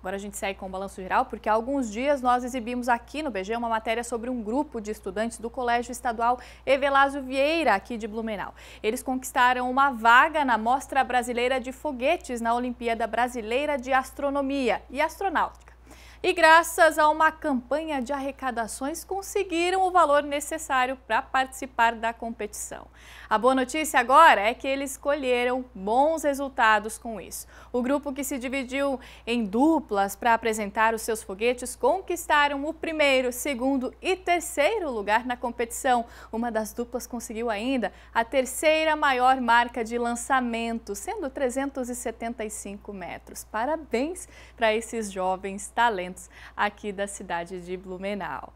Agora a gente segue com o balanço geral, porque há alguns dias nós exibimos aqui no BG uma matéria sobre um grupo de estudantes do Colégio Estadual Evelásio Vieira, aqui de Blumenau. Eles conquistaram uma vaga na Mostra Brasileira de Foguetes na Olimpíada Brasileira de Astronomia e Astronáutica e, graças a uma campanha de arrecadações, conseguiram o valor necessário para participar da competição. A boa notícia agora é que eles colheram bons resultados com isso. O grupo que se dividiu em duplas para apresentar os seus foguetes conquistaram o primeiro, segundo e terceiro lugar na competição. Uma das duplas conseguiu ainda a terceira maior marca de lançamento, sendo 375 metros. Parabéns para esses jovens talentos eventos aqui da cidade de Blumenau.